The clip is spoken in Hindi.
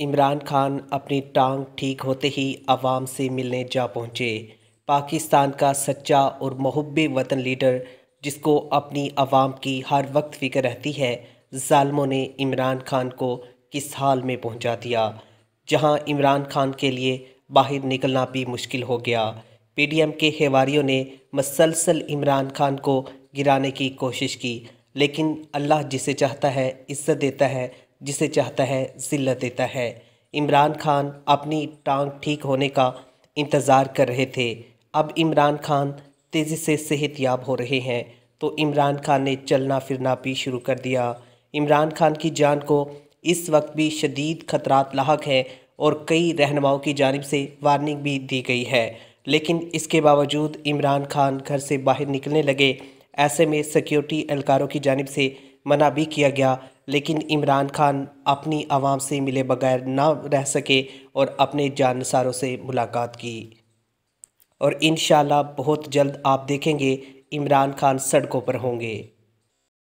इमरान खान अपनी टांग ठीक होते ही आवाम से मिलने जा पहुँचे पाकिस्तान का सच्चा और महब वतन लीडर जिसको अपनी आवाम की हर वक्त फिक्र रहती है ालमों ने इमरान खान को किस हाल में पहुंचा दिया जहां इमरान खान के लिए बाहर निकलना भी मुश्किल हो गया पीडीएम के हेवारियों ने मसलसल इमरान खान को गिराने की कोशिश की लेकिन अल्लाह जिसे चाहता है इज्जत देता है जिसे चाहता है जिल्लत देता है इमरान खान अपनी टांग ठीक होने का इंतज़ार कर रहे थे अब इमरान खान तेज़ी से सेहत याब हो रहे हैं तो इमरान खान ने चलना फिरना भी शुरू कर दिया इमरान खान की जान को इस वक्त भी शदीद खतरात लाक हैं और कई रहनुमाओं की जानब से वार्निंग भी दी गई है लेकिन इसके बावजूद इमरान खान घर से बाहर निकलने लगे ऐसे में सिक्योरिटी एहलकारों की जानब से मना भी किया गया लेकिन इमरान खान अपनी आवाम से मिले बगैर ना रह सके और अपने जानसारों से मुलाकात की और इन बहुत जल्द आप देखेंगे इमरान खान सड़कों पर होंगे